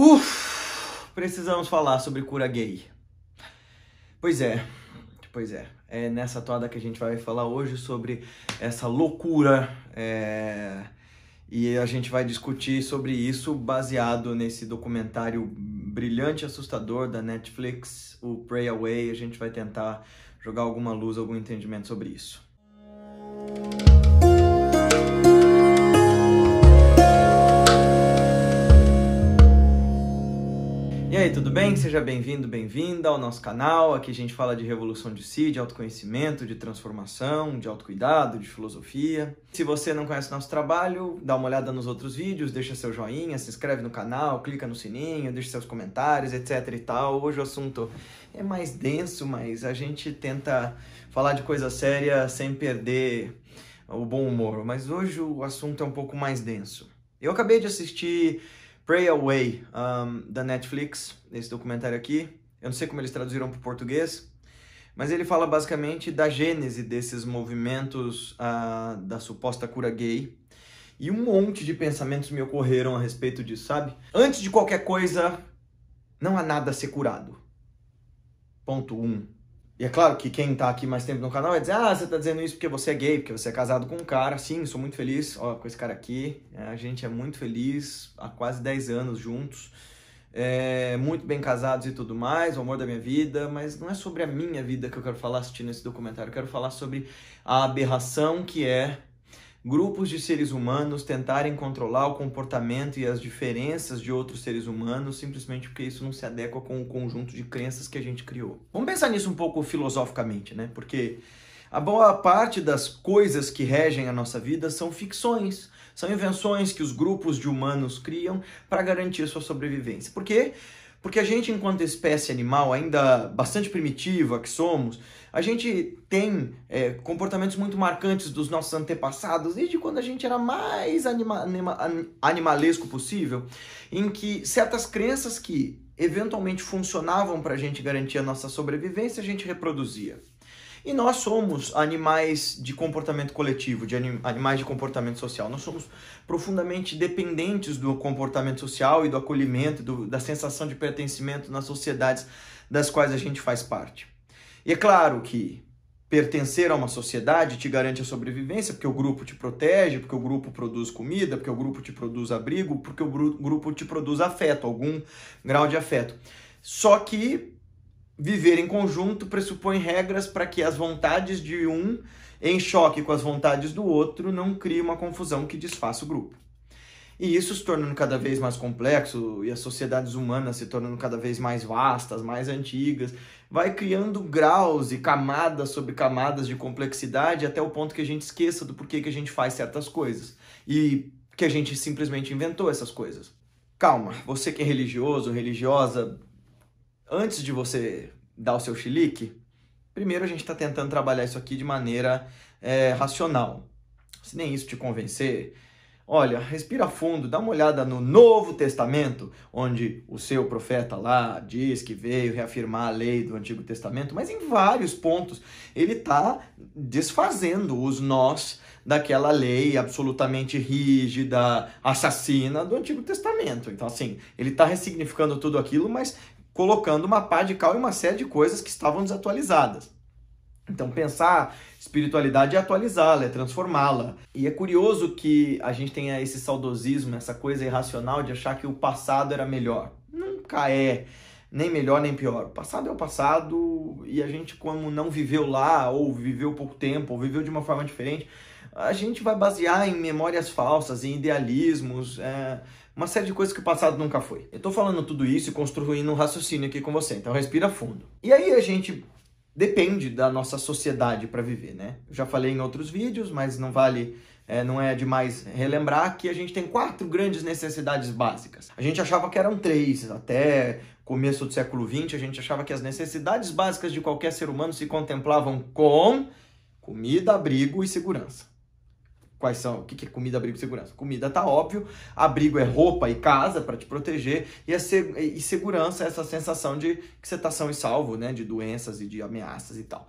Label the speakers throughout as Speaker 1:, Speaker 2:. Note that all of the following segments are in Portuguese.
Speaker 1: Uf, precisamos falar sobre cura gay. Pois é, pois é. É nessa toada que a gente vai falar hoje sobre essa loucura. É... E a gente vai discutir sobre isso baseado nesse documentário brilhante e assustador da Netflix, o Pray Away. A gente vai tentar jogar alguma luz, algum entendimento sobre isso. E aí, tudo bem? Seja bem-vindo, bem-vinda ao nosso canal. Aqui a gente fala de revolução de si, de autoconhecimento, de transformação, de autocuidado, de filosofia. Se você não conhece nosso trabalho, dá uma olhada nos outros vídeos, deixa seu joinha, se inscreve no canal, clica no sininho, deixa seus comentários, etc e tal. Hoje o assunto é mais denso, mas a gente tenta falar de coisa séria sem perder o bom humor. Mas hoje o assunto é um pouco mais denso. Eu acabei de assistir Pray Away, um, da Netflix, esse documentário aqui. Eu não sei como eles traduziram para o português, mas ele fala basicamente da gênese desses movimentos uh, da suposta cura gay. E um monte de pensamentos me ocorreram a respeito disso, sabe? Antes de qualquer coisa, não há nada a ser curado. Ponto 1. Um. E é claro que quem tá aqui mais tempo no canal vai dizer, ah, você tá dizendo isso porque você é gay, porque você é casado com um cara. Sim, sou muito feliz, ó, com esse cara aqui. É, a gente é muito feliz há quase 10 anos juntos. É, muito bem casados e tudo mais, o amor da minha vida, mas não é sobre a minha vida que eu quero falar assistindo esse documentário, eu quero falar sobre a aberração que é grupos de seres humanos tentarem controlar o comportamento e as diferenças de outros seres humanos simplesmente porque isso não se adequa com o conjunto de crenças que a gente criou. Vamos pensar nisso um pouco filosoficamente, né? Porque a boa parte das coisas que regem a nossa vida são ficções, são invenções que os grupos de humanos criam para garantir sua sobrevivência. Por quê? Porque a gente, enquanto espécie animal, ainda bastante primitiva que somos, a gente tem é, comportamentos muito marcantes dos nossos antepassados, desde quando a gente era mais anima, anima, animalesco possível, em que certas crenças que eventualmente funcionavam para a gente garantir a nossa sobrevivência, a gente reproduzia. E nós somos animais de comportamento coletivo, de anim animais de comportamento social. Nós somos profundamente dependentes do comportamento social e do acolhimento, do, da sensação de pertencimento nas sociedades das quais a gente faz parte. E é claro que pertencer a uma sociedade te garante a sobrevivência, porque o grupo te protege, porque o grupo produz comida, porque o grupo te produz abrigo, porque o grupo te produz afeto, algum grau de afeto. Só que viver em conjunto pressupõe regras para que as vontades de um, em choque com as vontades do outro, não crie uma confusão que desfaça o grupo. E isso se tornando cada vez mais complexo e as sociedades humanas se tornando cada vez mais vastas, mais antigas vai criando graus e camadas sobre camadas de complexidade até o ponto que a gente esqueça do porquê que a gente faz certas coisas e que a gente simplesmente inventou essas coisas. Calma, você que é religioso, religiosa, antes de você dar o seu chilique, primeiro a gente está tentando trabalhar isso aqui de maneira é, racional. Se nem isso te convencer, Olha, respira fundo, dá uma olhada no Novo Testamento, onde o seu profeta lá diz que veio reafirmar a lei do Antigo Testamento, mas em vários pontos ele está desfazendo os nós daquela lei absolutamente rígida, assassina do Antigo Testamento. Então, assim, ele está ressignificando tudo aquilo, mas colocando uma pá de cal e uma série de coisas que estavam desatualizadas. Então, pensar espiritualidade é atualizá-la, é transformá-la. E é curioso que a gente tenha esse saudosismo, essa coisa irracional de achar que o passado era melhor. Nunca é nem melhor nem pior. O passado é o passado e a gente, como não viveu lá, ou viveu pouco tempo, ou viveu de uma forma diferente, a gente vai basear em memórias falsas, em idealismos, é, uma série de coisas que o passado nunca foi. Eu tô falando tudo isso e construindo um raciocínio aqui com você, então respira fundo. E aí a gente depende da nossa sociedade para viver, né? Eu já falei em outros vídeos, mas não vale, é, não é demais relembrar que a gente tem quatro grandes necessidades básicas. A gente achava que eram três, até começo do século XX, a gente achava que as necessidades básicas de qualquer ser humano se contemplavam com comida, abrigo e segurança quais são, o que é comida, abrigo e segurança. Comida tá óbvio, abrigo é roupa e casa para te proteger, e, é seg e segurança é essa sensação de que você tá são e salvo, né, de doenças e de ameaças e tal.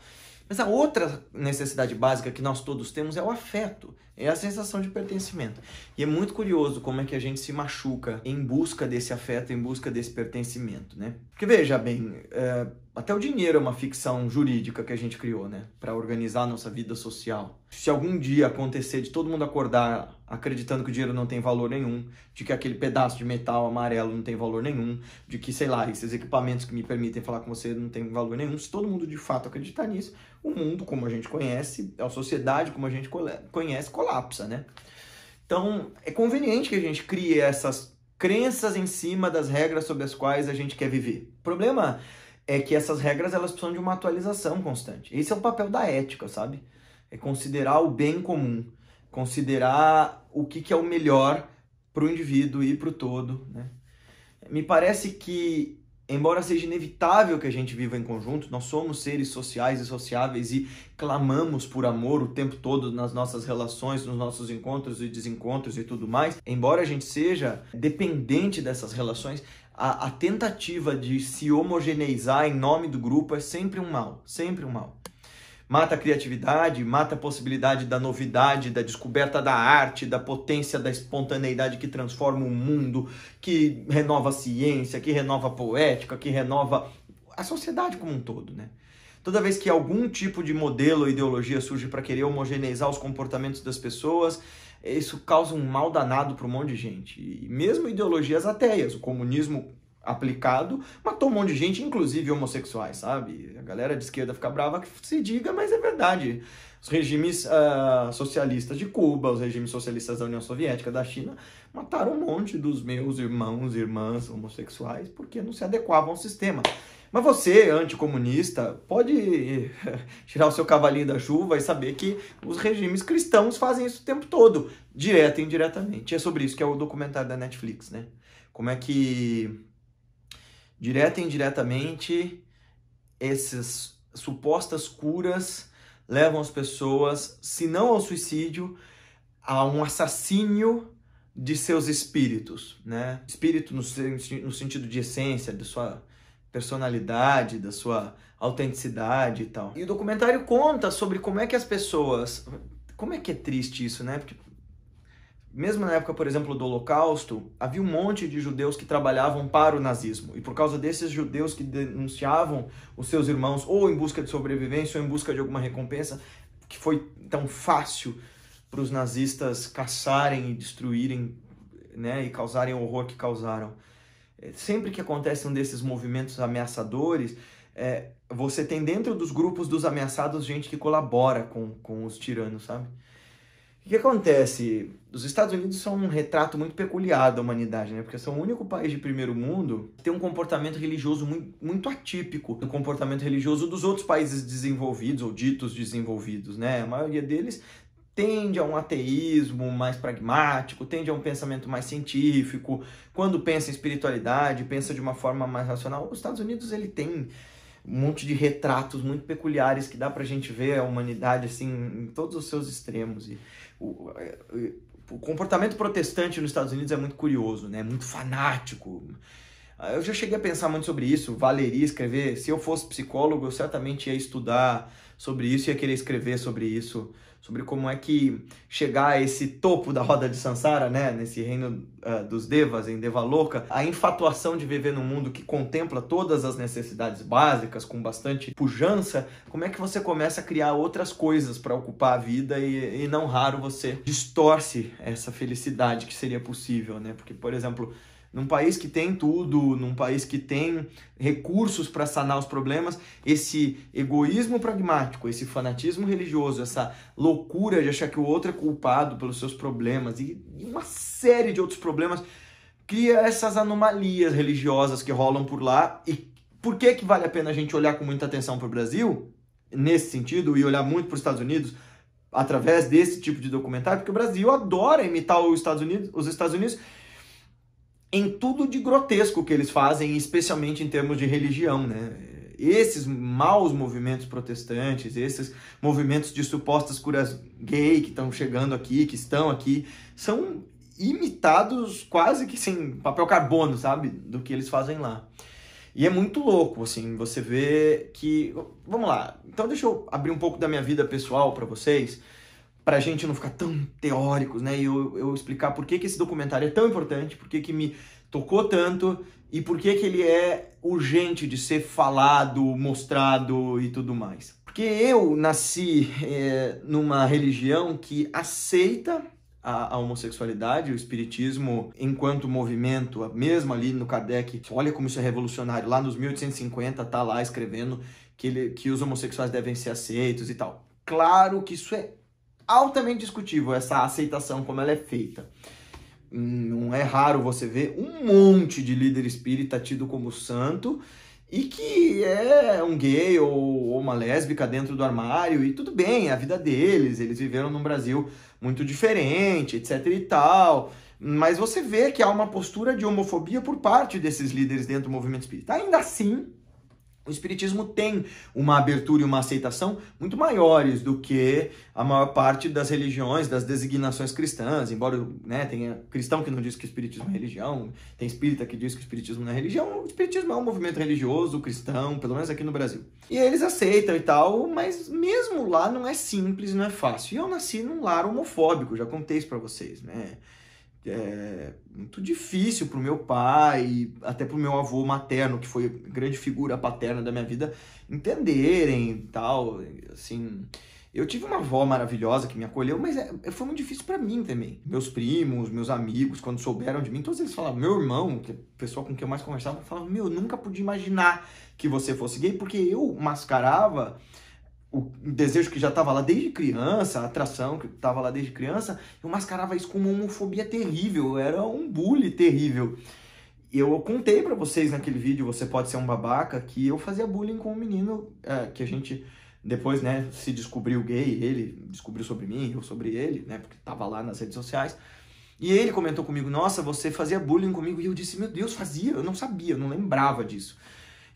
Speaker 1: Mas a outra necessidade básica que nós todos temos é o afeto, é a sensação de pertencimento. E é muito curioso como é que a gente se machuca em busca desse afeto, em busca desse pertencimento, né? Porque veja bem, eh, até o dinheiro é uma ficção jurídica que a gente criou, né? Para organizar a nossa vida social. Se algum dia acontecer de todo mundo acordar acreditando que o dinheiro não tem valor nenhum, de que aquele pedaço de metal amarelo não tem valor nenhum, de que, sei lá, esses equipamentos que me permitem falar com você não tem valor nenhum, se todo mundo de fato acreditar nisso, o mundo como a gente conhece, a sociedade como a gente conhece, colapsa, né? Então, é conveniente que a gente crie essas crenças em cima das regras sobre as quais a gente quer viver. O problema é que essas regras elas precisam de uma atualização constante. Esse é o papel da ética, sabe? É considerar o bem comum, considerar o que, que é o melhor para o indivíduo e para o todo. Né? Me parece que, embora seja inevitável que a gente viva em conjunto, nós somos seres sociais e sociáveis e clamamos por amor o tempo todo nas nossas relações, nos nossos encontros e desencontros e tudo mais. Embora a gente seja dependente dessas relações, a, a tentativa de se homogeneizar em nome do grupo é sempre um mal, sempre um mal mata a criatividade, mata a possibilidade da novidade, da descoberta da arte, da potência da espontaneidade que transforma o mundo, que renova a ciência, que renova a poética, que renova a sociedade como um todo, né? Toda vez que algum tipo de modelo ou ideologia surge para querer homogeneizar os comportamentos das pessoas, isso causa um mal danado para um monte de gente. E mesmo ideologias ateias, o comunismo aplicado, matou um monte de gente, inclusive homossexuais, sabe? A galera de esquerda fica brava que se diga, mas é verdade. Os regimes uh, socialistas de Cuba, os regimes socialistas da União Soviética, da China, mataram um monte dos meus irmãos e irmãs homossexuais porque não se adequavam ao sistema. Mas você, anticomunista, pode eh, tirar o seu cavalinho da chuva e saber que os regimes cristãos fazem isso o tempo todo, direto e indiretamente. é sobre isso que é o documentário da Netflix, né? Como é que Direta e indiretamente, essas supostas curas levam as pessoas, se não ao suicídio, a um assassínio de seus espíritos, né? Espírito no, no sentido de essência, de sua personalidade, da sua autenticidade e tal. E o documentário conta sobre como é que as pessoas. Como é que é triste isso, né? Porque mesmo na época, por exemplo, do Holocausto, havia um monte de judeus que trabalhavam para o nazismo. E por causa desses judeus que denunciavam os seus irmãos, ou em busca de sobrevivência, ou em busca de alguma recompensa, que foi tão fácil para os nazistas caçarem e destruírem né, e causarem o horror que causaram. É, sempre que acontece um desses movimentos ameaçadores, é, você tem dentro dos grupos dos ameaçados gente que colabora com, com os tiranos, sabe? O que acontece? Os Estados Unidos são um retrato muito peculiar da humanidade, né? Porque são o único país de primeiro mundo que tem um comportamento religioso muito, muito atípico do comportamento religioso dos outros países desenvolvidos ou ditos desenvolvidos, né? A maioria deles tende a um ateísmo mais pragmático, tende a um pensamento mais científico. Quando pensa em espiritualidade, pensa de uma forma mais racional. Os Estados Unidos ele tem um monte de retratos muito peculiares que dá pra gente ver a humanidade assim em todos os seus extremos e o, o comportamento protestante nos Estados Unidos é muito curioso, né? Muito fanático. Ah, eu já cheguei a pensar muito sobre isso, valeria escrever. Se eu fosse psicólogo, eu certamente ia estudar sobre isso e ia querer escrever sobre isso sobre como é que chegar a esse topo da roda de Sansara, né, nesse reino uh, dos Devas, em Devaloka, a infatuação de viver num mundo que contempla todas as necessidades básicas com bastante pujança, como é que você começa a criar outras coisas para ocupar a vida e, e não raro você distorce essa felicidade que seria possível, né? Porque, por exemplo, num país que tem tudo, num país que tem recursos para sanar os problemas, esse egoísmo pragmático, esse fanatismo religioso, essa loucura de achar que o outro é culpado pelos seus problemas e uma série de outros problemas cria essas anomalias religiosas que rolam por lá. E por que que vale a pena a gente olhar com muita atenção para o Brasil nesse sentido e olhar muito para os Estados Unidos? através desse tipo de documentário, porque o Brasil adora imitar os Estados Unidos, os Estados Unidos em tudo de grotesco que eles fazem, especialmente em termos de religião, né? Esses maus movimentos protestantes, esses movimentos de supostas curas gay que estão chegando aqui, que estão aqui, são imitados quase que sem papel carbono, sabe? Do que eles fazem lá. E é muito louco, assim, você vê que. Vamos lá, então deixa eu abrir um pouco da minha vida pessoal para vocês para a gente não ficar tão teóricos, né? E eu, eu explicar por que, que esse documentário é tão importante, por que, que me tocou tanto e por que, que ele é urgente de ser falado, mostrado e tudo mais. Porque eu nasci é, numa religião que aceita a, a, homossexualidade, o espiritismo enquanto movimento, mesmo ali no Kardec, olha como isso é revolucionário, lá nos 1850 tá lá escrevendo que, ele, que os homossexuais devem ser aceitos e tal. Claro que isso é altamente discutível essa aceitação como ela é feita. Hum, não é raro você ver um monte de líder espírita tido como santo e que é um gay ou, uma lésbica dentro do armário e tudo bem, é a vida deles, eles viveram num Brasil muito diferente, etc e tal. Mas você vê que há uma postura de homofobia por parte desses líderes dentro do movimento espírita. Ainda assim, o Espiritismo tem uma abertura e uma aceitação muito maiores do que a maior parte das religiões, das designações cristãs, embora né, tenha cristão que não diz que o Espiritismo é religião, tem espírita que diz que o Espiritismo não é religião, o Espiritismo é um movimento religioso, cristão, pelo menos aqui no Brasil. E eles aceitam e tal, mas mesmo lá não é simples, não é fácil. E eu nasci num lar homofóbico, já contei isso pra vocês, né? é, muito difícil para o meu pai, até para o meu avô materno, que foi grande figura paterna da minha vida, entenderem e tal, assim... Eu tive uma avó maravilhosa que me acolheu, mas é, é foi muito difícil para mim também. Meus primos, meus amigos, quando souberam de mim, todos eles falavam, meu irmão, que é o pessoal com quem eu mais conversava, falava, meu, eu nunca pude imaginar que você fosse gay, porque eu mascarava o desejo que já estava lá desde criança, a atração que estava lá desde criança, eu mascarava isso como uma homofobia terrível, era um bullying terrível. Eu contei para vocês naquele vídeo, você pode ser um babaca, que eu fazia bullying com um menino é, que a gente depois, né, se descobriu gay, ele descobriu sobre mim, eu sobre ele, né, porque estava lá nas redes sociais. E ele comentou comigo: "Nossa, você fazia bullying comigo". E eu disse: "Meu Deus, fazia, eu não sabia, eu não lembrava disso".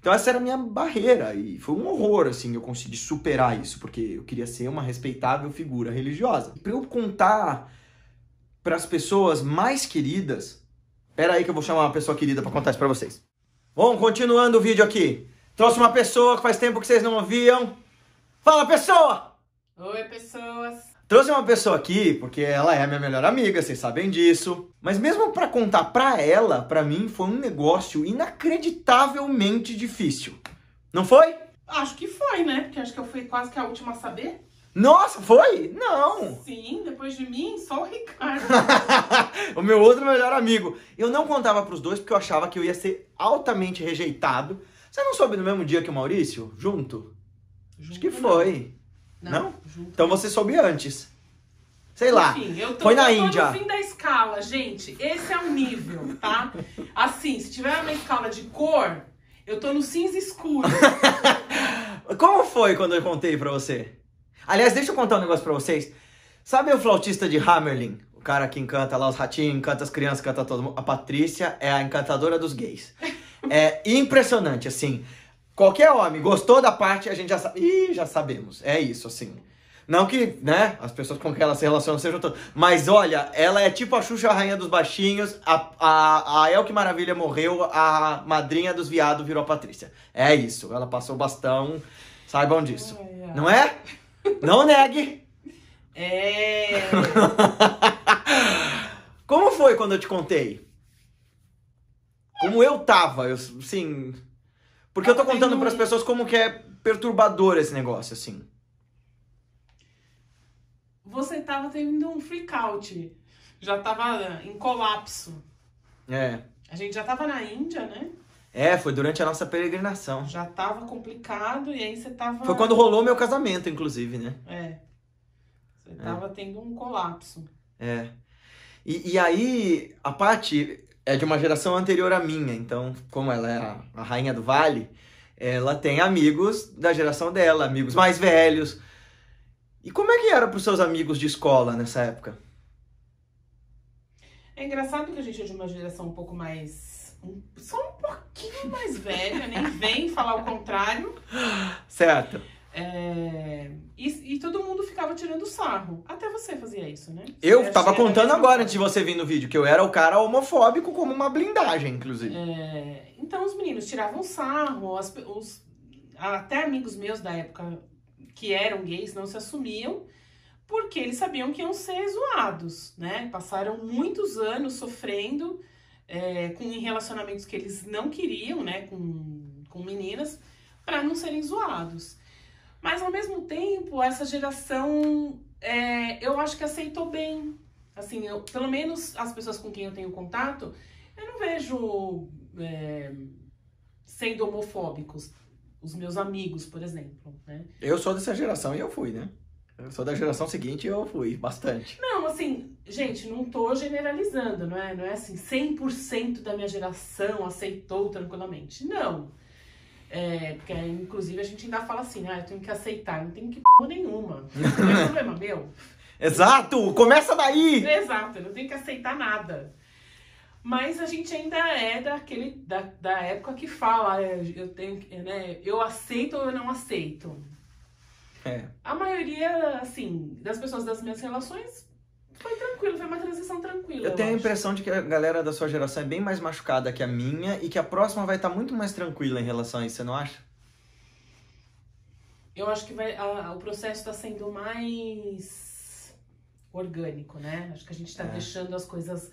Speaker 1: Então essa era a minha barreira e foi um horror assim eu consegui superar isso, porque eu queria ser uma respeitável figura religiosa. Para eu contar para as pessoas mais queridas, pera aí que eu vou chamar uma pessoa querida para contar isso para vocês. Bom, continuando o vídeo aqui. Trouxe uma pessoa que faz tempo que vocês não ouviam. Fala, pessoa!
Speaker 2: Oi, pessoas!
Speaker 1: Trouxe uma pessoa aqui porque ela é minha melhor amiga, vocês sabem disso. Mas mesmo para contar para ela, para mim foi um negócio inacreditavelmente difícil. Não foi?
Speaker 2: Acho que foi, né? Porque acho que eu fui quase que a última a saber.
Speaker 1: Nossa, foi?
Speaker 2: Não. Sim, depois de mim, só o Ricardo.
Speaker 1: o meu outro melhor amigo. Eu não contava para os dois porque eu achava que eu ia ser altamente rejeitado. Você não soube no mesmo dia que o Maurício? Junto? Junto Acho que né? foi. Não. Não? Então você soube antes. Sei Enfim, lá. Foi na Índia. no fim
Speaker 2: da escala, gente. Esse é o nível, tá? Assim, se tiver uma escala de cor, eu tô no cinza escuro.
Speaker 1: Como foi quando eu contei pra você? Aliás, deixa eu contar um negócio pra vocês. Sabe o flautista de Hammerlin? O cara que encanta lá os ratinhos, encanta as crianças, encanta todo mundo. A Patrícia é a encantadora dos gays. É impressionante, assim. Qualquer homem gostou da parte, a gente já sabe. Ih, já sabemos. É isso, assim. Não que, né, as pessoas com quem ela se relaciona sejam todas. Mas olha, ela é tipo a Xuxa, a rainha dos baixinhos, a, a, a El que Maravilha morreu, a madrinha dos viados virou a Patrícia. É isso, ela passou o bastão, saibam disso. Não é? Não negue! É! Como foi quando eu te contei? Como eu tava? Eu, sim. Porque eu tô contando para as pessoas como que é perturbador esse negócio, assim.
Speaker 2: Você tava tendo um freak out. Já tava em colapso. É. A gente já tava na Índia, né?
Speaker 1: É, foi durante a nossa peregrinação. Já
Speaker 2: tava complicado e aí você tava. Foi quando rolou
Speaker 1: meu casamento, inclusive, né? É. Você é. tava
Speaker 2: tendo um colapso.
Speaker 1: É. E, e aí, a Paty, é de uma geração anterior à minha, então, como ela é a, a rainha do vale, ela tem amigos da geração dela, amigos mais velhos. E como é que era para os seus amigos de escola nessa época?
Speaker 2: É engraçado que a gente é de uma geração um pouco mais. Só um pouquinho mais velha, nem vem falar o contrário. Certo. É... E, e, todo mundo ficava tirando sarro. Até você fazia isso, né? eu tava
Speaker 1: assim, contando agora antes de você vir no vídeo que eu era o cara homofóbico como uma blindagem, inclusive.
Speaker 2: É... Então os meninos tiravam sarro, as, os... até amigos meus da época que eram gays não se assumiam, porque eles sabiam que iam ser zoados, né? Passaram muitos anos sofrendo é, com relacionamentos que eles não queriam, né? Com, com meninas, para não serem zoados. Mas ao mesmo tempo, essa geração é, eu acho que aceitou bem. Assim, eu, pelo menos as pessoas com quem eu tenho contato, eu não vejo é, sendo homofóbicos. Os meus amigos, por exemplo. Né?
Speaker 1: Eu sou dessa geração e eu fui, né? Eu sou da geração seguinte e eu fui bastante.
Speaker 2: Não, assim, gente, não tô generalizando, não é? Não é assim, 100% da minha geração aceitou tranquilamente. Não. É, porque inclusive a gente ainda fala assim, ah, eu tenho que aceitar, não tenho que porra nenhuma. Não é problema meu.
Speaker 1: Exato! Começa daí!
Speaker 2: Exato, eu não tenho que aceitar nada. Mas a gente ainda é daquele, da, da época que fala, é, eu tenho né, eu aceito ou eu não aceito. É. A maioria, assim, das pessoas das minhas relações foi tranquilo, foi uma transição tranquila. Eu, tenho a
Speaker 1: impressão de que a galera da sua geração é bem mais machucada que a minha e que a próxima vai estar tá muito mais tranquila em relação a isso, você não acha?
Speaker 2: Eu acho que vai, a, o processo está sendo mais orgânico, né? Acho que a gente está é. deixando as coisas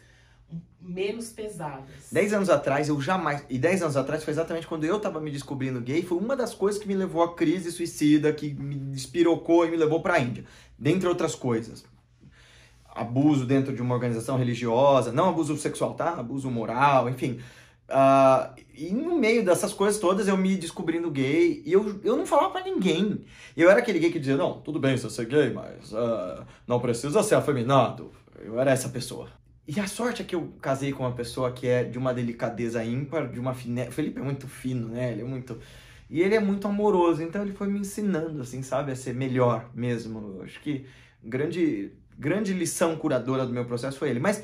Speaker 2: menos pesadas. Dez
Speaker 1: anos atrás, eu jamais. E dez anos atrás foi exatamente quando eu estava me descobrindo gay. Foi uma das coisas que me levou à crise suicida, que me despirocou e me levou para a Índia. Dentre outras coisas abuso dentro de uma organização religiosa, não abuso sexual, tá? Abuso moral, enfim. Uh, e no meio dessas coisas todas eu me descobrindo gay e eu, eu não falava para ninguém. Eu era aquele gay que dizia: Não, tudo bem eu ser gay, mas uh, não precisa ser afeminado. Eu era essa pessoa. E a sorte é que eu casei com uma pessoa que é de uma delicadeza ímpar, de uma fine... O Felipe é muito fino, né? Ele é muito. E ele é muito amoroso, então ele foi me ensinando, assim, sabe, a ser melhor mesmo. Eu acho que grande grande lição curadora do meu processo foi ele. Mas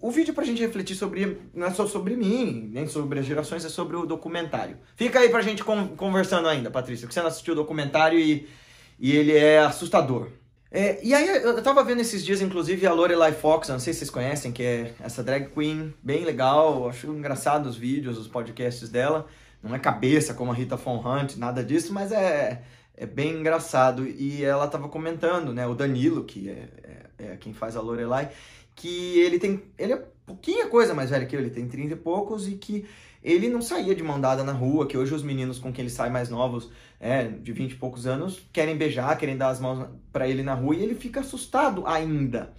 Speaker 1: o vídeo pra gente refletir sobre, não é só sobre mim, nem sobre as gerações, é sobre o documentário. Fica aí pra gente conversando ainda, Patrícia, que você não assistiu o documentário e, e ele é assustador. É, e aí, eu tava vendo esses dias, inclusive, a Lorelai Fox, não sei se vocês conhecem, que é essa drag queen bem legal, acho engraçado os vídeos, os podcasts dela. Não é cabeça como a Rita Von Hunt, nada disso, mas é, é bem engraçado. E ela tava comentando, né, o Danilo, que é, é é, quem faz a Lorelai, que ele tem. Ele é pouquinha coisa mais velho que eu, ele tem 30 e poucos, e que ele não saía de mandada na rua, que hoje os meninos com quem ele sai mais novos, é, de 20 e poucos anos, querem beijar, querem dar as mãos para ele na rua, e ele fica assustado ainda.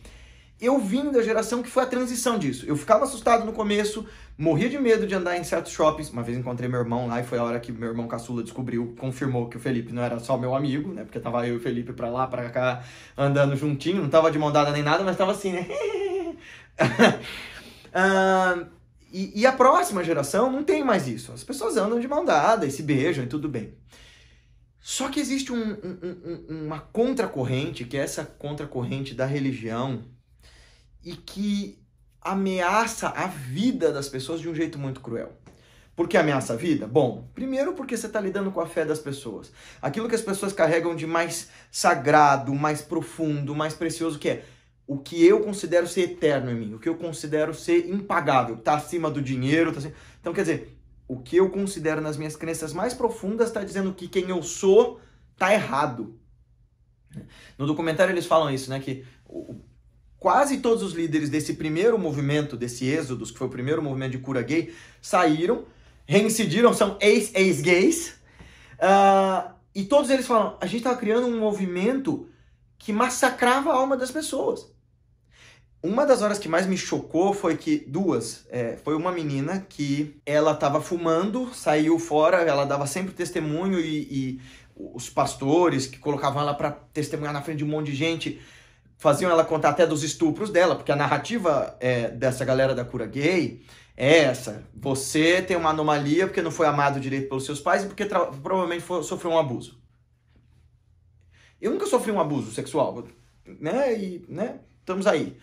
Speaker 1: Eu vim da geração que foi a transição disso. Eu ficava assustado no começo, morria de medo de andar em certos shoppings. Uma vez encontrei meu irmão lá e foi a hora que meu irmão caçula descobriu, confirmou que o Felipe não era só meu amigo, né? Porque tava eu e o Felipe pra lá, pra cá, andando juntinho. Não tava de mão dada nem nada, mas tava assim, né? uh, e, e a próxima geração não tem mais isso. As pessoas andam de mão dada e se beijam e tudo bem. Só que existe um, um, um, uma contracorrente, que é essa contracorrente da religião, e que ameaça a vida das pessoas de um jeito muito cruel. Por que ameaça a vida? Bom, primeiro porque você está lidando com a fé das pessoas. Aquilo que as pessoas carregam de mais sagrado, mais profundo, mais precioso, que é o que eu considero ser eterno em mim, o que eu considero ser impagável, está acima do dinheiro. Tá acima... Então, quer dizer, o que eu considero nas minhas crenças mais profundas está dizendo que quem eu sou está errado. No documentário eles falam isso, né? Que quase todos os líderes desse primeiro movimento, desse Êxodos, que foi o primeiro movimento de cura gay, saíram, reincidiram, são ex-ex-gays. Uh, ah, e todos eles falam: a gente estava criando um movimento que massacrava a alma das pessoas. Uma das horas que mais me chocou foi que duas. É, foi uma menina que ela estava fumando, saiu fora, ela dava sempre testemunho e, e os pastores que colocavam ela para testemunhar na frente de um monte de gente faziam ela contar até dos estupros dela, porque a narrativa é, dessa galera da cura gay
Speaker 2: é essa.
Speaker 1: Você tem uma anomalia porque não foi amado direito pelos seus pais e porque provavelmente foi, sofreu um abuso. Eu nunca sofri um abuso sexual, né? E, né? Estamos aí.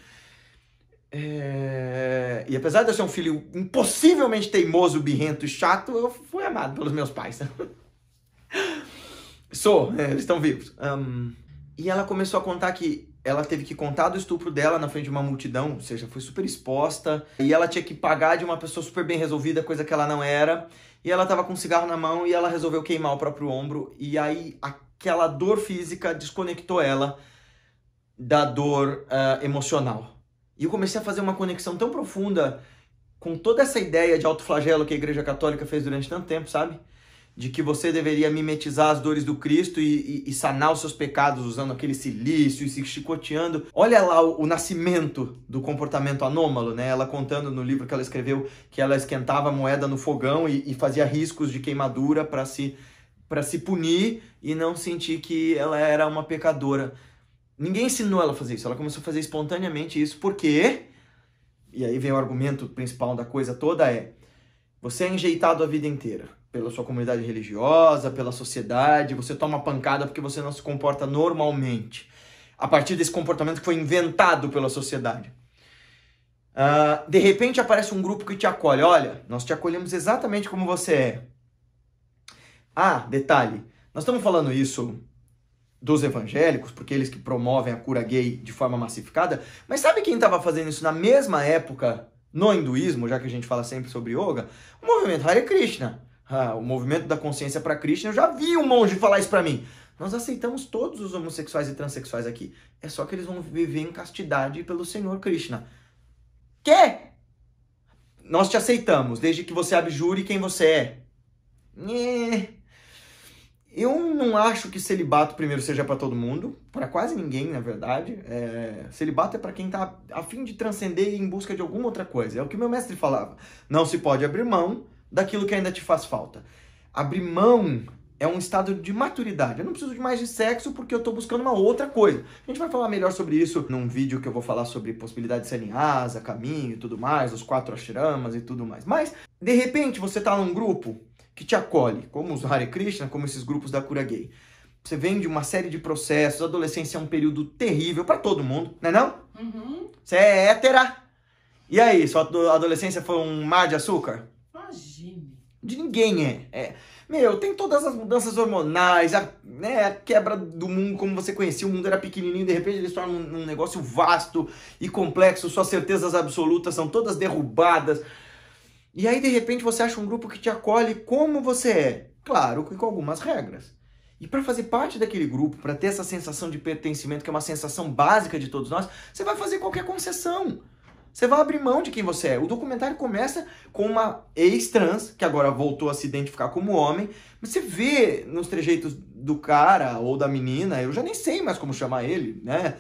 Speaker 1: É... E apesar de eu ser um filho impossivelmente teimoso, birrento e chato, eu fui amado pelos meus pais. Sou, é, eles estão vivos. Um... E ela começou a contar que ela teve que contar do estupro dela na frente de uma multidão, ou seja, foi super exposta, e ela tinha que pagar de uma pessoa super bem resolvida, coisa que ela não era, e ela tava com um cigarro na mão e ela resolveu queimar o próprio ombro, e aí aquela dor física desconectou ela da dor uh, emocional. E eu comecei a fazer uma conexão tão profunda com toda essa ideia de autoflagelo que a Igreja Católica fez durante tanto tempo, sabe? de que você deveria mimetizar as dores do Cristo e, e, e sanar os seus pecados usando aquele silício e se chicoteando. Olha lá o, o, nascimento do comportamento anômalo, né? Ela contando no livro que ela escreveu que ela esquentava a moeda no fogão e, e fazia riscos de queimadura para se para se punir e não sentir que ela era uma pecadora. Ninguém ensinou ela a fazer isso, ela começou a fazer espontaneamente isso porque e aí vem o argumento principal da coisa toda é você é enjeitado a vida inteira pela sua comunidade religiosa, pela sociedade, você toma pancada porque você não se comporta normalmente. A partir desse comportamento que foi inventado pela sociedade. Uh, de repente aparece um grupo que te acolhe. Olha, nós te acolhemos exatamente como você é. Ah, detalhe: nós estamos falando isso dos evangélicos, porque eles que promovem a cura gay de forma massificada, mas sabe quem estava fazendo isso na mesma época no hinduísmo, já que a gente fala sempre sobre yoga? O movimento Hare Krishna ah, o movimento da consciência para Krishna, eu já vi um monge falar isso para mim. Nós aceitamos todos os homossexuais e transexuais aqui. É só que eles vão viver em castidade pelo Senhor Krishna. Que? Nós te aceitamos, desde que você abjure quem você é. Nhê. Eu não acho que celibato primeiro seja para todo mundo, para quase ninguém, na verdade. É, celibato é para quem tá a fim de transcender em busca de alguma outra coisa. É o que meu mestre falava. Não se pode abrir mão daquilo que ainda te faz falta. Abrir mão é um estado de maturidade. Eu não preciso de mais de sexo porque eu estou buscando uma outra coisa. A gente vai falar melhor sobre isso num vídeo que eu vou falar sobre possibilidade de sannyasa, caminho e tudo mais, os quatro ashramas e tudo mais. Mas, de repente, você está num grupo que te acolhe, como os Hare Krishna, como esses grupos da cura gay. Você vem de uma série de processos, a adolescência é um período terrível para todo mundo, não é não? Uhum. Você é hétera. E aí, sua adolescência foi um mar de açúcar? de ninguém é. é. Meu, tem todas as mudanças hormonais, a, né, a quebra do mundo como você conhecia, o mundo era pequenininho, de repente ele se torna um, um negócio vasto e complexo, suas certezas absolutas são todas derrubadas. E aí, de repente, você acha um grupo que te acolhe como você é. Claro que com algumas regras. E para fazer parte daquele grupo, para ter essa sensação de pertencimento, que é uma sensação básica de todos nós, você vai fazer qualquer concessão. Você vai abrir mão de quem você é. O documentário começa com uma ex-trans, que agora voltou a se identificar como homem. Mas você vê nos trejeitos do cara ou da menina, eu já nem sei mais como chamar ele, né?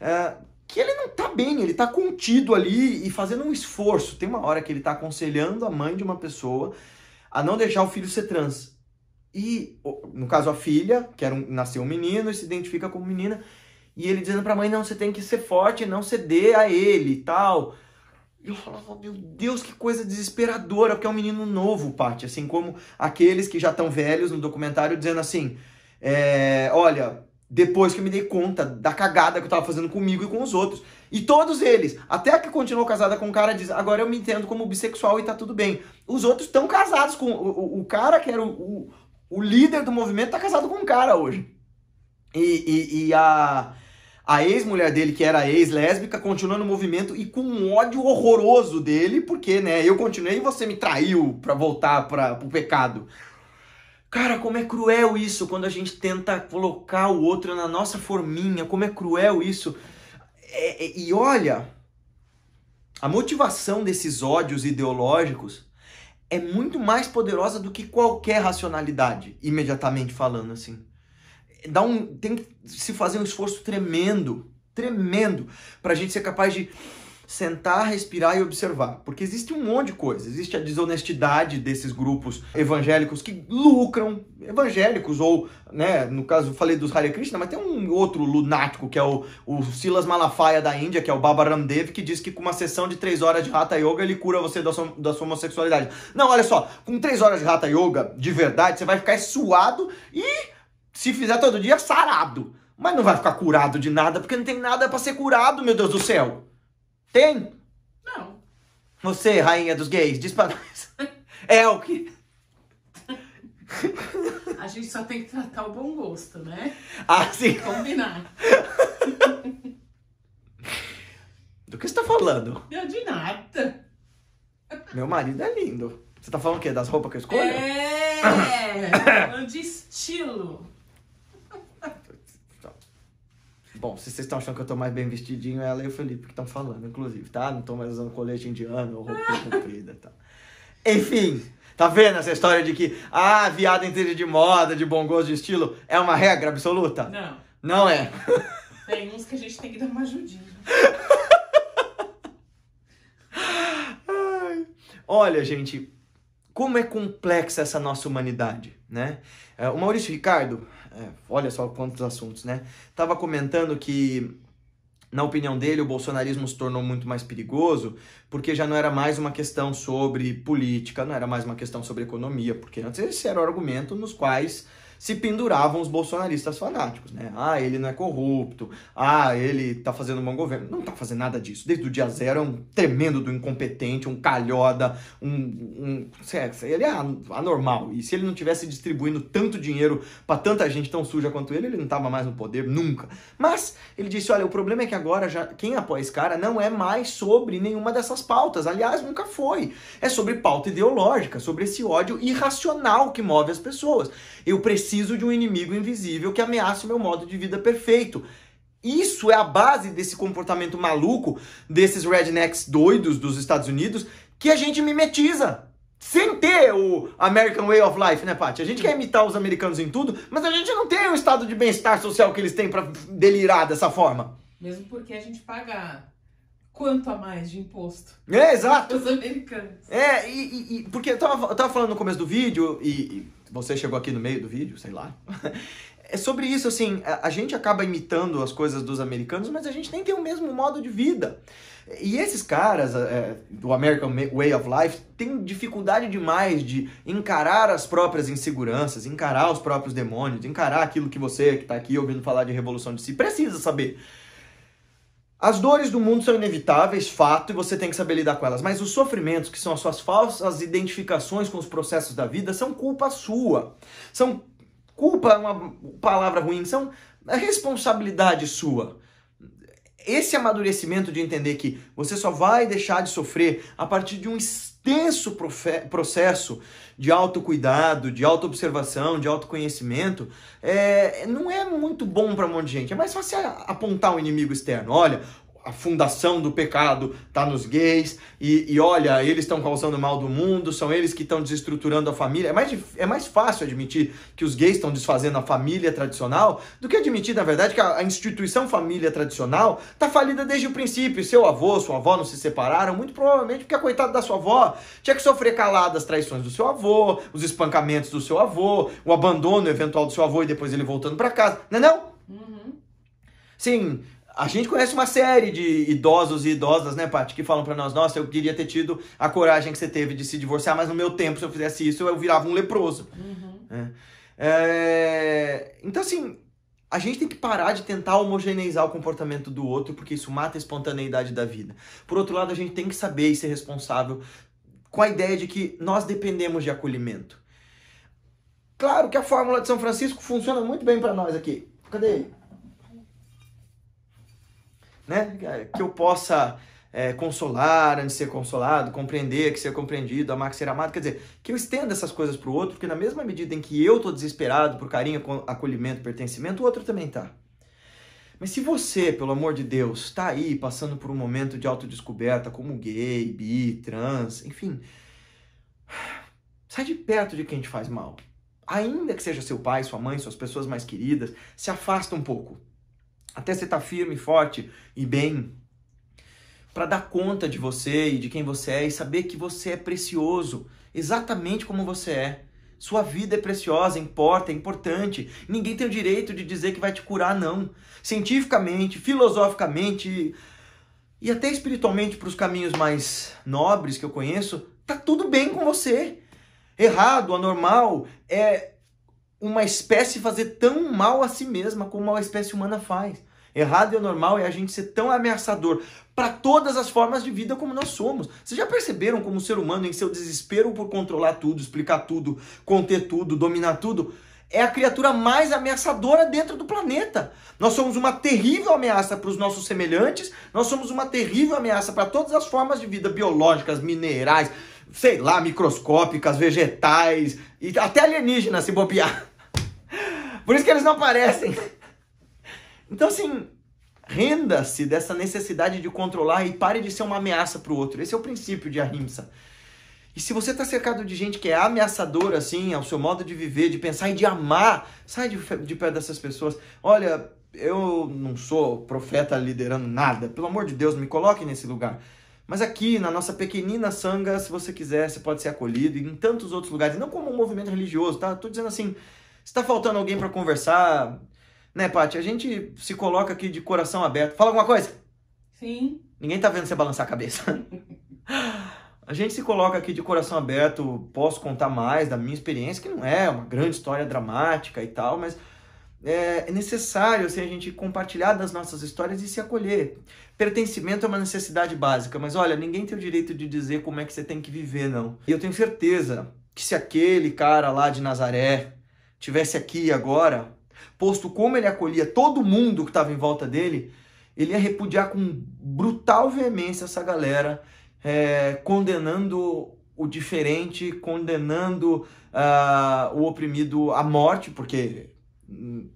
Speaker 1: É, que ele não tá bem, ele tá contido ali e fazendo um esforço. Tem uma hora que ele tá aconselhando a mãe de uma pessoa a não deixar o filho ser trans. E, no caso, a filha, que era um, nasceu um menino e se identifica como menina, e ele dizendo pra mãe, não, você tem que ser forte, não ceder a ele e tal. E eu falava, meu Deus, que coisa desesperadora, porque é um menino novo, Paty. Assim como aqueles que já estão velhos no documentário dizendo assim, é, olha, depois que eu me dei conta da cagada que eu tava fazendo comigo e com os outros. E todos eles, até a que continuou casada com o um cara, diz, agora eu me entendo como bissexual e tá tudo bem. Os outros estão casados com... O, o, o, cara que era o, o, o líder do movimento tá casado com um cara hoje. E, e, e, a, a ex-mulher dele, que era ex-lésbica, continua no movimento e com um ódio horroroso dele, porque, né, eu continuei e você me traiu pra voltar pra, pro pecado. Cara, como é cruel isso quando a gente tenta colocar o outro na nossa forminha, como é cruel isso. É, é, e olha, a motivação desses ódios ideológicos é muito mais poderosa do que qualquer racionalidade, imediatamente falando assim dá um, tem que se fazer um esforço tremendo, tremendo, para a gente ser capaz de sentar, respirar e observar. Porque existe um monte de coisa. Existe a desonestidade desses grupos evangélicos que lucram, evangélicos, ou, né, no caso, falei dos Hare Krishna, mas tem um outro lunático que é o, o Silas Malafaia da Índia, que é o Baba Ramdev, que diz que com uma sessão de três horas de Hatha Yoga ele cura você da sua, da sua homossexualidade. Não, olha só, com três horas de Hatha Yoga, de verdade, você vai ficar suado e se fizer todo dia, sarado. Mas não vai ficar curado de nada, porque não tem nada para ser curado, meu Deus do céu. Tem? Não. Você, rainha dos gays, diz pra nós.
Speaker 2: É o que. A gente só tem que tratar o bom gosto, né? Ah, sim. Combinar.
Speaker 1: Do que você tá falando?
Speaker 2: Meu de nada.
Speaker 1: Meu marido é lindo. Você tá falando o quê? Das roupas que eu escolho?
Speaker 2: É! falando de estilo.
Speaker 1: Bom, se vocês estão achando que eu tô mais bem vestidinho, é ela e o Felipe que estão falando, inclusive, tá? Não tô mais usando colete indiano ou roupa comprida e tá? tal. Enfim, tá vendo essa história de que, ah, viada entende de moda, de bom gosto, de estilo, é uma regra absoluta? Não. Não é.
Speaker 2: Tem uns que a gente tem que dar uma ajudinha.
Speaker 1: Olha, gente, como é complexa essa nossa humanidade, né? É, o Maurício Ricardo, é, olha só quantos assuntos, né? Tava comentando que na opinião dele, o bolsonarismo se tornou muito mais perigoso porque já não era mais uma questão sobre política, não era mais uma questão sobre economia, porque antes esse era o argumento nos quais se penduravam os bolsonaristas fanáticos, né? Ah, ele não é corrupto, ah, ele tá fazendo um bom governo. Não tá fazendo nada disso. Desde o dia zero é um tremendo do incompetente, um calhoda, um. um ele é anormal. E se ele não tivesse distribuindo tanto dinheiro para tanta gente tão suja quanto ele, ele não tava mais no poder nunca. Mas ele disse: olha, o problema é que agora já quem apoia esse cara não é mais sobre nenhuma dessas pautas. Aliás, nunca foi. É sobre pauta ideológica, sobre esse ódio irracional que move as pessoas. Eu preciso preciso de um inimigo invisível que ameace o meu modo de vida perfeito. Isso é a base desse comportamento maluco desses rednecks doidos dos Estados Unidos que a gente mimetiza. Sem ter o American Way of Life, né, Paty? A gente quer imitar os americanos em tudo, mas a gente não tem o estado de bem-estar social que eles têm para delirar dessa forma.
Speaker 2: Mesmo porque a gente paga quanto a mais de imposto.
Speaker 1: É, exato. Os
Speaker 2: americanos.
Speaker 1: É, e, e, e porque eu tava, eu tava, falando no começo do vídeo, e, e você chegou aqui no meio do vídeo, sei lá. é sobre isso, assim, a, gente acaba imitando as coisas dos americanos, mas a gente nem tem o mesmo modo de vida. E esses caras é, do American Way of Life têm dificuldade demais de encarar as próprias inseguranças, encarar os próprios demônios, encarar aquilo que você que está aqui ouvindo falar de revolução de si precisa saber. As dores do mundo são inevitáveis, fato, e você tem que saber lidar com elas. Mas os sofrimentos, que são as suas falsas identificações com os processos da vida, são culpa sua. São culpa, é uma palavra ruim, são é responsabilidade sua. Esse amadurecimento de entender que você só vai deixar de sofrer a partir de um estado extenso processo de autocuidado, de autoobservação, de autoconhecimento, é, não é muito bom para um monte de gente. É mais fácil apontar o um inimigo externo. Olha, a fundação do pecado está nos gays, e, e olha, eles estão causando mal do mundo, são eles que estão desestruturando a família. É mais, é mais fácil admitir que os gays estão desfazendo a família tradicional do que admitir, na verdade, que a, a instituição família tradicional está falida desde o princípio. Seu avô, sua avó não se separaram, muito provavelmente porque a coitada da sua avó tinha que sofrer caladas traições do seu avô, os espancamentos do seu avô, o abandono eventual do seu avô e depois ele voltando para casa. Não é não? Uhum. Sim, a gente conhece uma série de idosos e idosas, né, Paty, que falam para nós: nossa, eu queria ter tido a coragem que você teve de se divorciar, mas no meu tempo, se eu fizesse isso, eu virava um leproso.
Speaker 2: Uhum. É.
Speaker 1: É... Então, assim, a gente tem que parar de tentar homogeneizar o comportamento do outro, porque isso mata a espontaneidade da vida. Por outro lado, a gente tem que saber e ser responsável com a ideia de que nós dependemos de acolhimento. Claro que a fórmula de São Francisco funciona muito bem para nós aqui. Cadê ele? né? Que eu possa é, consolar antes de ser consolado, compreender que ser compreendido, amar que ser amado. Quer dizer, que eu estenda essas coisas para o outro, porque na mesma medida em que eu estou desesperado por carinho, acolhimento, pertencimento, o outro também está. Mas se você, pelo amor de Deus, está aí passando por um momento de autodescoberta como gay, bi, trans, enfim, sai de perto de quem te faz mal. Ainda que seja seu pai, sua mãe, suas pessoas mais queridas, se afasta um pouco até você estar tá firme, forte e bem, para dar conta de você e de quem você é e saber que você é precioso, exatamente como você é. Sua vida é preciosa, importa, é importante. Ninguém tem o direito de dizer que vai te curar, não. Cientificamente, filosoficamente e até espiritualmente, para os caminhos mais nobres que eu conheço, tá tudo bem com você. Errado, anormal, é uma espécie fazer tão mal a si mesma como a espécie humana faz. Errado e anormal é a gente ser tão ameaçador para todas as formas de vida como nós somos. Vocês já perceberam como o ser humano, em seu desespero por controlar tudo, explicar tudo, conter tudo, dominar tudo, é a criatura mais ameaçadora dentro do planeta. Nós somos uma terrível ameaça para os nossos semelhantes, nós somos uma terrível ameaça para todas as formas de vida biológicas, minerais, sei lá, microscópicas, vegetais e até alienígenas se bobear. Por isso que eles não aparecem. Então, assim, renda-se dessa necessidade de controlar e pare de ser uma ameaça para o outro. Esse é o princípio de Ahimsa. E se você está cercado de gente que é ameaçadora, assim, ao seu modo de viver, de pensar e de amar, sai de, de pé dessas pessoas. Olha, eu não sou profeta liderando nada. Pelo amor de Deus, me coloque nesse lugar. Mas aqui, na nossa pequenina sanga, se você quiser, você pode ser acolhido. E em tantos outros lugares. Não como um movimento religioso, tá? Estou dizendo assim, está faltando alguém para conversar, né, Paty? A gente se coloca aqui de coração aberto. Fala alguma coisa? Sim. Ninguém tá vendo você balançar a cabeça. a gente se coloca aqui de coração aberto. Posso contar mais da minha experiência, que não é uma grande história dramática e tal, mas é, é necessário assim, a gente compartilhar das nossas histórias e se acolher. Pertencimento é uma necessidade básica, mas olha, ninguém tem o direito de dizer como é que você tem que viver, não. E eu tenho certeza que se aquele cara lá de Nazaré tivesse aqui agora, posto como ele acolhia todo mundo que estava em volta dele, ele ia repudiar com brutal veemência essa galera, é, condenando o diferente, condenando uh, o oprimido à morte, porque hum,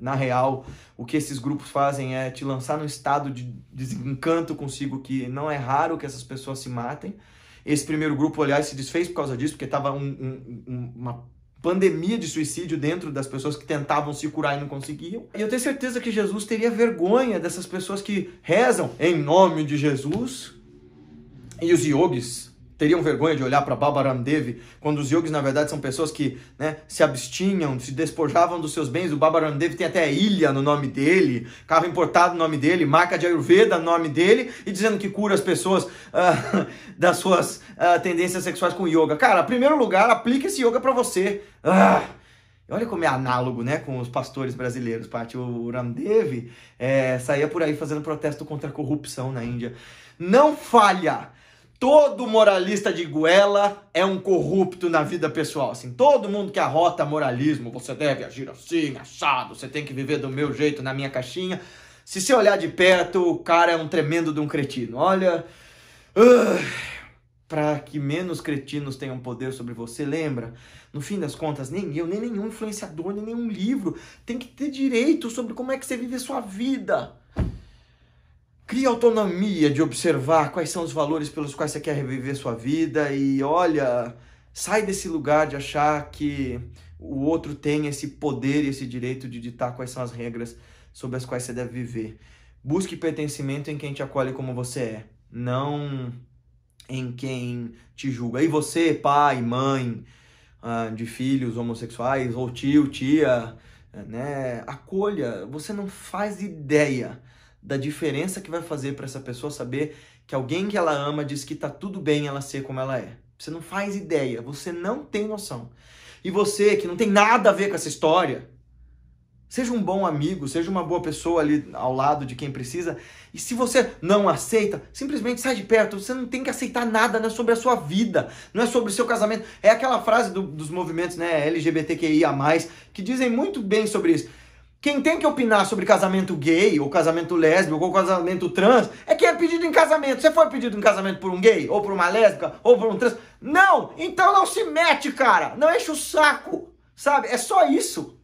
Speaker 1: na real o que esses grupos fazem é te lançar num estado de desencanto consigo, que não é raro que essas pessoas se matem. Esse primeiro grupo, aliás, se desfez por causa disso, porque estava um, um, uma pandemia de suicídio dentro das pessoas que tentavam se curar e não conseguiam. E eu tenho certeza que Jesus teria vergonha dessas pessoas que rezam em nome de Jesus. E os yogis teriam vergonha de olhar para Baba Ramdev quando os yogis, na verdade, são pessoas que né, se abstinham, se despojavam dos seus bens. O Baba Ramdev tem até ilha no nome dele, carro importado no nome dele, marca de Ayurveda no nome dele, e dizendo que cura as pessoas uh, das suas uh, tendências sexuais com yoga. Cara, primeiro lugar, aplique esse yoga para você. Uh. Olha como é análogo, né, com os pastores brasileiros, Paty. O Ramdev é, eh, saía por aí fazendo protesto contra a corrupção na Índia. Não falha! Todo moralista de goela é um corrupto na vida pessoal. Assim, todo mundo que arrota moralismo, você deve agir assim, achado, você tem que viver do meu jeito, na minha caixinha. Se você olhar de perto, o cara é um tremendo de um cretino. Olha, uh, para que menos cretinos tenham poder sobre você, lembra? No fim das contas, nem eu, nem nenhum influenciador, nem nenhum livro tem que ter direito sobre como é que você vive a sua vida. Cria autonomia de observar quais são os valores pelos quais você quer reviver sua vida e olha, sai desse lugar de achar que o outro tem esse poder e esse direito de ditar quais são as regras sobre as quais você deve viver. Busque pertencimento em quem te acolhe como você é, não em quem te julga. E você, pai, mãe ah, de filhos homossexuais, ou tio, tia, né? acolha. Você não faz ideia da diferença que vai fazer para essa pessoa saber que alguém que ela ama diz que tá tudo bem ela ser como ela é. Você não faz ideia, você não tem noção. E você que não tem nada a ver com essa história, seja um bom amigo, seja uma boa pessoa ali ao lado de quem precisa. E se você não aceita, simplesmente sai de perto. Você não tem que aceitar nada, não é sobre a sua vida, não é sobre o seu casamento. É aquela frase do, dos movimentos né, LGBTQIA, que dizem muito bem sobre isso. Quem tem que opinar sobre casamento gay, ou casamento lésbico, ou casamento trans, é quem é pedido em casamento. Você foi pedido em casamento por um gay, ou por uma lésbica, ou por um trans? Não! Então não se mete, cara! Não enche o saco! Sabe? É só isso.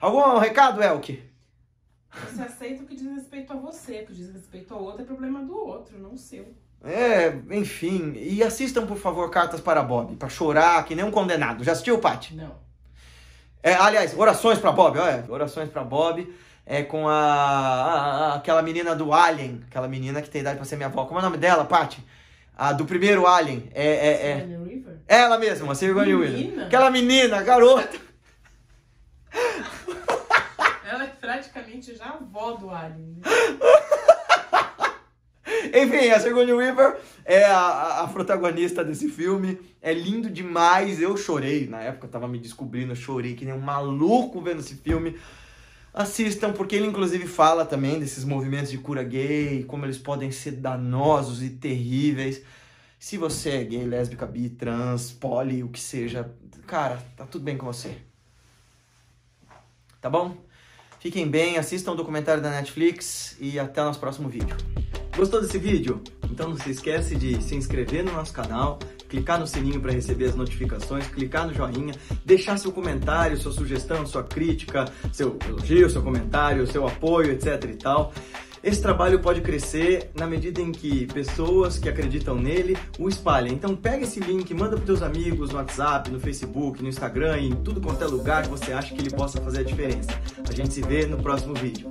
Speaker 1: Algum recado, Elke?
Speaker 2: Você aceita o que diz respeito a você, o que diz respeito ao outro é problema do outro, não seu.
Speaker 1: É, enfim. E assistam, por favor, Cartas para Bob, para chorar que nem um condenado. Já assistiu, Paty? Não. É, aliás, orações para Bob, olha. Orações para Bob. É com a, a, a, aquela menina do Alien, aquela menina que tem idade para ser minha avó. Como é o nome dela, Paty? A do primeiro Alien. É, é, é. Ela mesma, a Sigourney Weaver. Aquela menina, garota.
Speaker 2: Ela é praticamente já avó do Alien.
Speaker 1: Enfim, a Sigourney Weaver é a, a, protagonista desse filme. É lindo demais. Eu chorei na época, eu tava me descobrindo, eu chorei que nem um maluco vendo esse filme. Assistam, porque ele inclusive fala também desses movimentos de cura gay, como eles podem ser danosos e terríveis. Se você é gay, lésbica, bi, trans, poli, o que seja, cara, tá tudo bem com você. Tá bom? Fiquem bem, assistam o documentário da Netflix e até o nosso próximo vídeo. Gostou desse vídeo? Então não se esquece de se inscrever no nosso canal, clicar no sininho para receber as notificações, clicar no joinha, deixar seu comentário, sua sugestão, sua crítica, seu elogio, seu comentário, seu apoio, etc e tal. Esse trabalho pode crescer na medida em que pessoas que acreditam nele o espalhem. Então pega esse link, manda para teus amigos no WhatsApp, no Facebook, no Instagram, em tudo quanto é lugar que você acha que ele possa fazer a diferença. A gente se vê no próximo vídeo.